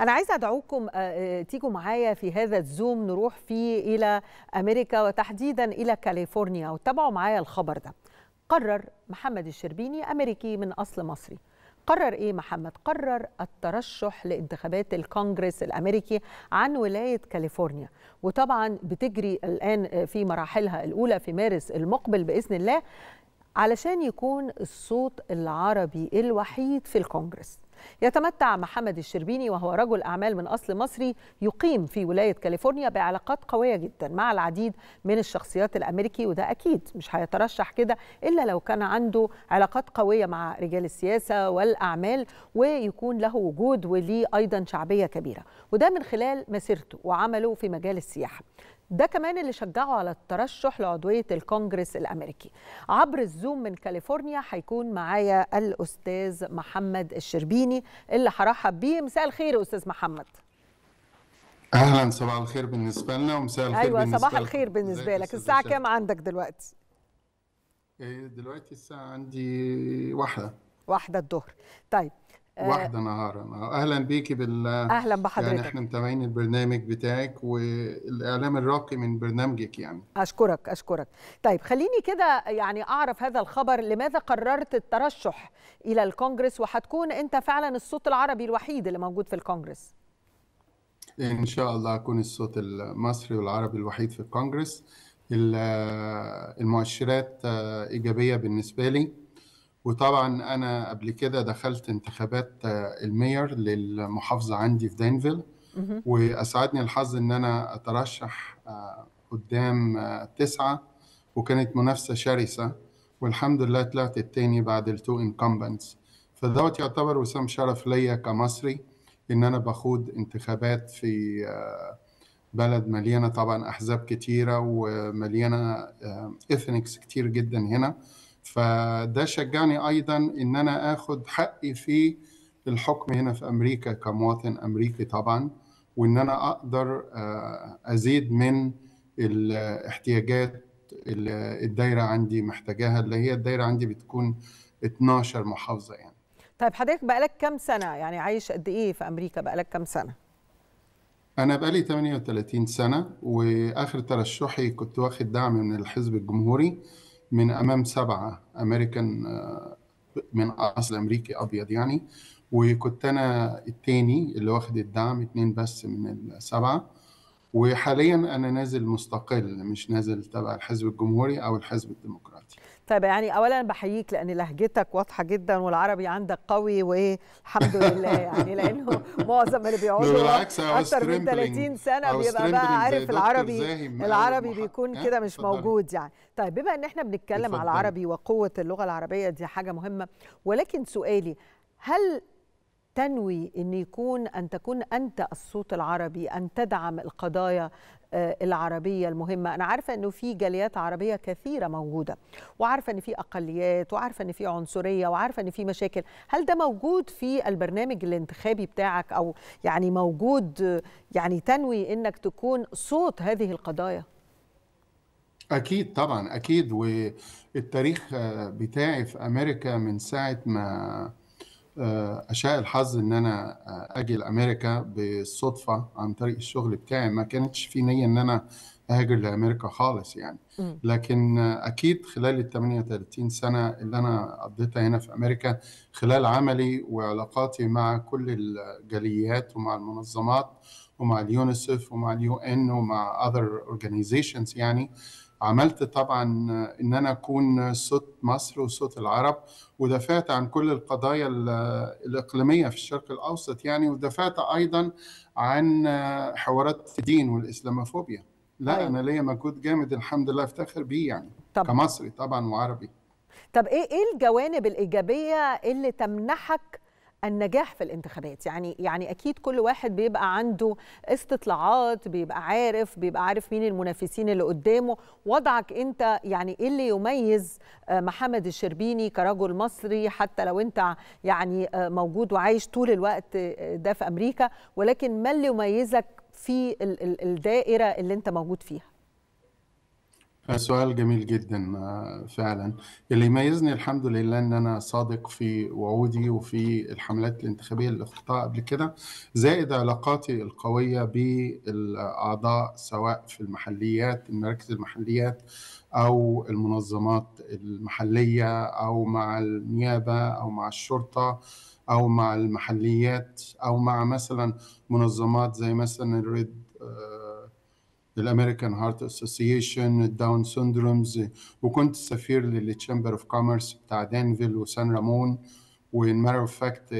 انا عايزه ادعوكم آه، آه، تيجوا معايا في هذا الزوم نروح فيه الى امريكا وتحديدا الى كاليفورنيا وتابعوا معايا الخبر ده قرر محمد الشربيني امريكي من اصل مصري قرر ايه محمد قرر الترشح لانتخابات الكونجرس الامريكي عن ولايه كاليفورنيا وطبعا بتجري الان آه، في مراحلها الاولى في مارس المقبل باذن الله علشان يكون الصوت العربي الوحيد في الكونجرس يتمتع محمد الشربيني وهو رجل أعمال من أصل مصري يقيم في ولاية كاليفورنيا بعلاقات قوية جدا مع العديد من الشخصيات الأمريكي وده أكيد مش هيترشح كده إلا لو كان عنده علاقات قوية مع رجال السياسة والأعمال ويكون له وجود وليه أيضا شعبية كبيرة وده من خلال مسيرته وعمله في مجال السياحة ده كمان اللي شجعه على الترشح لعضوية الكونجرس الأمريكي عبر الزوم من كاليفورنيا هيكون معايا الأستاذ محمد الشربيني اللي هرحب بيه مساء الخير أستاذ محمد اهلا صباح الخير بالنسبه لنا ومساء الخير أيوة بالنسبه صباح الخير بالنسبه لك الساعه كام عندك دلوقتي إيه، دلوقتي الساعه عندي واحدة واحدة الظهر طيب آه، واحدة نهارا آه، أهلا بيكي بال أهلا يعني بحضرتك يعني إحنا متابعين البرنامج بتاعك والإعلام الراقي من برنامجك يعني أشكرك أشكرك طيب خليني كده يعني أعرف هذا الخبر لماذا قررت الترشح إلى الكونجرس وهتكون أنت فعلا الصوت العربي الوحيد اللي موجود في الكونجرس إن شاء الله أكون الصوت المصري والعربي الوحيد في الكونجرس المؤشرات إيجابية بالنسبة لي وطبعا انا قبل كده دخلت انتخابات آه، المير للمحافظه عندي في دانفيل واسعدني الحظ ان انا اترشح آه، قدام آه، تسعه وكانت منافسه شرسه والحمد لله طلعت التاني بعد التو انكمبنتس فدوت يعتبر وسام شرف ليا كمصري ان انا بخوض انتخابات في بلد مليانه طبعا احزاب كتيره ومليانه اثنكس كتير جدا هنا فده شجعني ايضا ان انا اخد حقي في الحكم هنا في امريكا كمواطن امريكي طبعا وان انا اقدر آه، ازيد من الاحتياجات اللي الدايره عندي محتاجاها اللي هي الدايره عندي بتكون 12 محافظه يعني طيب حضرتك بقالك كام سنه يعني عايش قد ايه في امريكا بقالك كام سنه انا بقالي 38 سنه واخر ترشحي كنت واخد دعم من الحزب الجمهوري من امام سبعه امريكان آه، من اصل امريكي ابيض يعني وكنت انا التاني اللي واخد الدعم اتنين بس من السبعه وحاليا انا نازل مستقل مش نازل تبع الحزب الجمهوري او الحزب الديمقراطي طيب يعني اولا بحييك لان لهجتك واضحه جدا والعربي عندك قوي وايه الحمد لله يعني لانه معظم اللي بيقعدوا اكثر من 30 سنه بيبقى بقى عارف العربي العربي بيكون كده مش موجود يعني طيب بما ان احنا بنتكلم على العربي وقوه اللغه العربيه دي حاجه مهمه ولكن سؤالي هل تنوي ان يكون ان تكون انت الصوت العربي ان تدعم القضايا آه، العربيه المهمه انا عارفه انه في جاليات عربيه كثيره موجوده وعارفه ان في اقليات وعارفه ان في عنصريه وعارفه ان في مشاكل هل ده موجود في البرنامج الانتخابي بتاعك او يعني موجود يعني تنوي انك تكون صوت هذه القضايا أكيد طبعا أكيد والتاريخ آه، بتاعي في أمريكا من ساعة ما آه، اشاء الحظ ان انا آه، اجي لامريكا بالصدفه عن طريق الشغل بتاعي ما كانتش في نيه ان انا اهاجر لامريكا خالص يعني لكن آه، اكيد خلال ال 38 سنه اللي انا قضيتها هنا في امريكا خلال عملي وعلاقاتي مع كل الجاليات ومع المنظمات ومع اليونيسف ومع اليو ان ومع اذر اورجانيزيشنز يعني عملت طبعا ان انا اكون صوت مصر وصوت العرب ودافعت عن كل القضايا الاقليميه في الشرق الاوسط يعني ودافعت ايضا عن حوارات الدين والاسلاموفوبيا لا أي. طيب. انا ليا مجهود جامد الحمد لله افتخر بيه يعني طب. كمصري طبعا وعربي طب ايه ايه الجوانب الايجابيه اللي تمنحك النجاح في الانتخابات يعني يعني اكيد كل واحد بيبقى عنده استطلاعات بيبقى عارف بيبقى عارف مين المنافسين اللي قدامه وضعك انت يعني ايه اللي يميز آه، محمد الشربيني كرجل مصري حتى لو انت يعني آه، موجود وعايش طول الوقت آه، ده في امريكا ولكن ما اللي يميزك في الدائره اللي انت موجود فيها آه، سؤال جميل جدا آه، فعلا اللي يميزني الحمد لله ان انا صادق في وعودي وفي الحملات الانتخابيه اللي اخترتها قبل كده زائد علاقاتي القويه بالاعضاء سواء في المحليات المراكز المحليات او المنظمات المحليه او مع النيابه او مع الشرطه او مع المحليات او مع مثلا منظمات زي مثلا الريد الامريكان هارت اسوسيشن الداون سندرومز وكنت سفير للتشامبر اوف كوميرس بتاع دانفيل وسان رامون وان ماتر اوف فاكت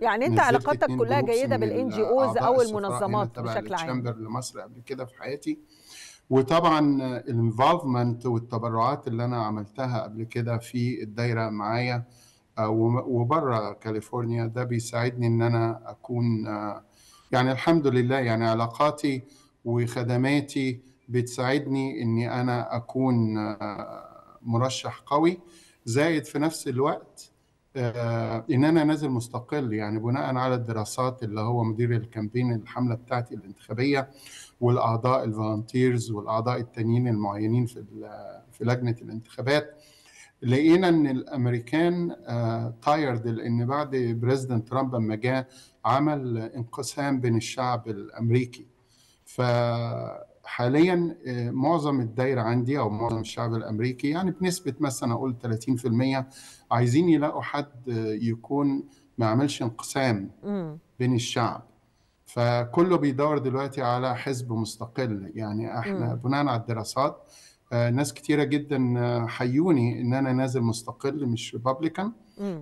يعني انت علاقاتك كلها جيده بالان جي اوز او المنظمات بشكل عام لمصر قبل كده في حياتي وطبعا آه، الانفولفمنت والتبرعات اللي انا عملتها قبل كده في الدايره معايا آه، وبره كاليفورنيا ده بيساعدني ان انا اكون آه، يعني الحمد لله يعني علاقاتي وخدماتي بتساعدني اني انا اكون آه، مرشح قوي زائد في نفس الوقت آه، ان انا نازل مستقل يعني بناء على الدراسات اللي هو مدير الكامبين الحمله بتاعتي الانتخابيه والاعضاء الفولنتيرز والاعضاء التانيين المعينين في في لجنه الانتخابات لقينا ان الامريكان تايرد آه، لان بعد بريزدنت ترامب لما جه عمل انقسام بين الشعب الامريكي فحاليا آه، معظم الدايره عندي او معظم الشعب الامريكي يعني بنسبه مثلا اقول 30% عايزين يلاقوا حد آه، يكون ما عملش انقسام بين الشعب فكله بيدور دلوقتي على حزب مستقل يعني احنا بناء على الدراسات آه، ناس كتيره جدا حيوني ان انا نازل مستقل مش ريبابليكان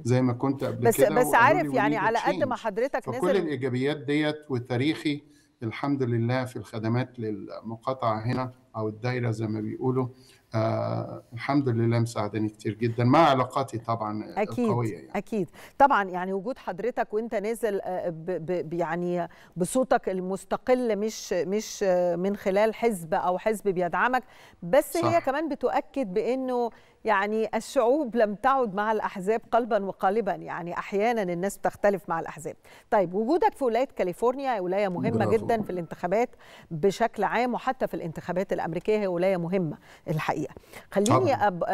زي ما كنت قبل بس كده بس عارف يعني على قد ما حضرتك نزل كل الايجابيات ديت وتاريخي الحمد لله في الخدمات للمقاطعه هنا او الدايره زي ما بيقولوا آه الحمد لله مساعداني كتير جدا مع علاقاتي طبعا أكيد القويه يعني. اكيد طبعا يعني وجود حضرتك وانت نازل آه، ب يعني بصوتك المستقل مش مش من خلال حزب او حزب بيدعمك بس صح. هي كمان بتؤكد بانه يعني الشعوب لم تعد مع الأحزاب قلبا وقالبا يعني أحيانا الناس بتختلف مع الأحزاب طيب وجودك في ولاية كاليفورنيا ولاية مهمة برافو. جدا في الانتخابات بشكل عام وحتى في الانتخابات الأمريكية هي ولاية مهمة الحقيقة خليني أب...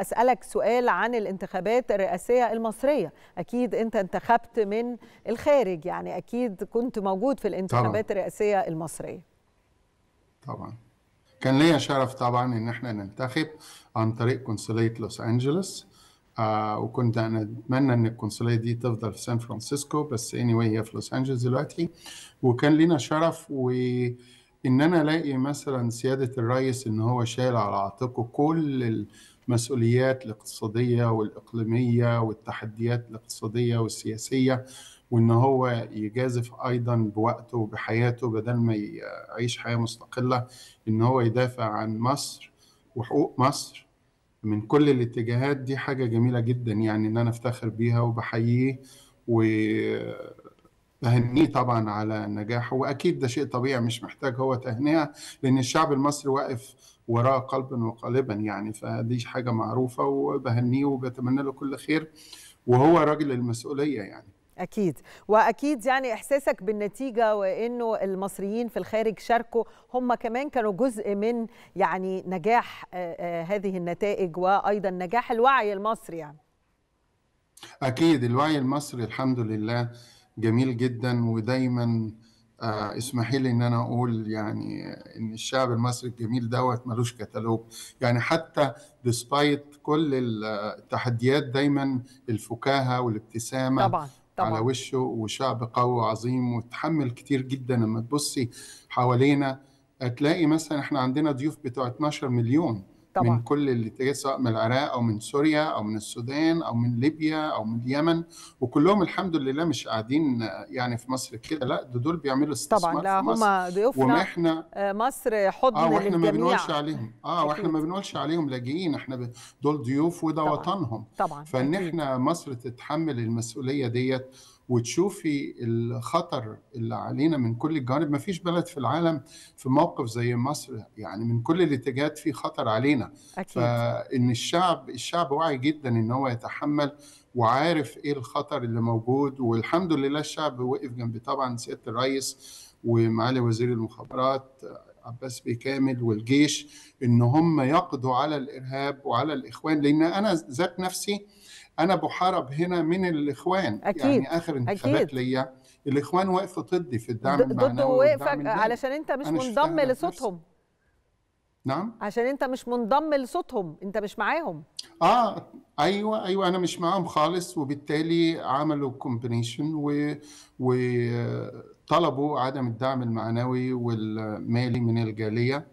أسألك سؤال عن الانتخابات الرئاسية المصرية أكيد أنت انتخبت من الخارج يعني أكيد كنت موجود في الانتخابات طبعا. الرئاسية المصرية طبعا كان ليا شرف طبعا ان احنا ننتخب عن طريق قنصليه لوس انجلوس آه انا اتمنى ان القنصليه دي تفضل في سان فرانسيسكو بس اني anyway هي في لوس انجلوس دلوقتي وكان لينا شرف وان انا الاقي مثلا سياده الرئيس ان هو شايل على عاتقه كل المسؤوليات الاقتصاديه والاقليميه والتحديات الاقتصاديه والسياسيه وان هو يجازف ايضا بوقته وبحياته بدل ما يعيش حياه مستقله ان هو يدافع عن مصر وحقوق مصر من كل الاتجاهات دي حاجه جميله جدا يعني ان انا افتخر بيها وبحييه و بهنيه طبعا على نجاحه واكيد ده شيء طبيعي مش محتاج هو تهنئه لان الشعب المصري واقف وراه قلبا وقالبا يعني فدي حاجه معروفه وبهنيه وبتمنى له كل خير وهو راجل المسؤوليه يعني اكيد واكيد يعني احساسك بالنتيجه وانه المصريين في الخارج شاركوا هم كمان كانوا جزء من يعني نجاح آه، آه، هذه النتائج وايضا نجاح الوعي المصري يعني اكيد الوعي المصري الحمد لله جميل جدا ودايما آه، اسمحي لي ان انا اقول يعني ان الشعب المصري الجميل دوت ملوش كتالوج يعني حتى ديسبايت كل التحديات دايما الفكاهه والابتسامه طبعا طبعا. على وشه وشعب قوي وعظيم وتحمل كتير جدا لما تبصي حوالينا هتلاقي مثلا احنا عندنا ضيوف بتوع 12 مليون طبعا. من كل اللي سواء من العراق او من سوريا او من السودان او من ليبيا او من اليمن وكلهم الحمد لله مش قاعدين آه، يعني في مصر كده لا ده دول بيعملوا استثمار طبعا لا هم ضيوفنا احنا آه، مصر حضن آه واحنا للجميع. ما بنقولش عليهم اه واحنا ما بنقولش عليهم لاجئين احنا دول ضيوف وده وطنهم طبعا فان احنا مصر تتحمل المسؤوليه ديت وتشوفي الخطر اللي علينا من كل الجوانب ما فيش بلد في العالم في موقف زي مصر يعني من كل الاتجاهات في خطر علينا أكيد. فان الشعب الشعب واعي جدا ان هو يتحمل وعارف ايه الخطر اللي موجود والحمد لله الشعب وقف جنب طبعا سياده الرئيس ومعالي وزير المخابرات عباس بكامل والجيش ان هم يقضوا على الارهاب وعلى الاخوان لان انا ذات نفسي انا بحارب هنا من الاخوان يعني أكيد. يعني اخر انتخابات ليا الاخوان واقفه ضدي في الدعم ضد واقفه علشان انت مش منضم لصوتهم نعم عشان انت مش منضم لصوتهم انت مش معاهم اه ايوه ايوه انا مش معاهم خالص وبالتالي عملوا كومبينيشن و وطلبوا عدم الدعم المعنوي والمالي من الجاليه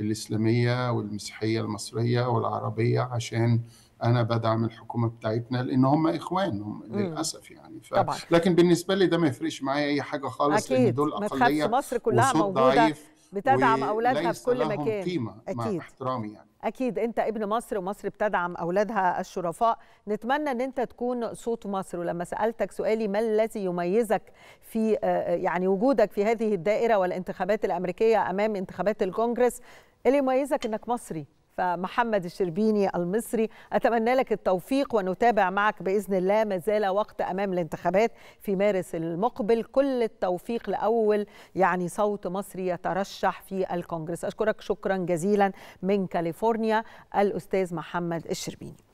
الاسلاميه والمسيحيه المصريه والعربيه عشان انا بدعم الحكومه بتاعتنا لان هم اخوان هم للاسف يعني ف... طبعا. لكن بالنسبه لي ده ما يفرقش معايا اي حاجه خالص أكيد. لان دول اقليه مصر كلها موجوده ضعيف بتدعم اولادها في كل مكان قيمه أكيد. مع احترامي يعني اكيد انت ابن مصر ومصر بتدعم اولادها الشرفاء نتمنى ان انت تكون صوت مصر ولما سالتك سؤالي ما الذي يميزك في آه، آه، يعني وجودك في هذه الدائره والانتخابات الامريكيه امام انتخابات الكونجرس اللي يميزك انك مصري فمحمد الشربيني المصري أتمنى لك التوفيق ونتابع معك بإذن الله ما زال وقت أمام الانتخابات في مارس المقبل كل التوفيق لأول يعني صوت مصري يترشح في الكونجرس أشكرك شكرا جزيلا من كاليفورنيا الأستاذ محمد الشربيني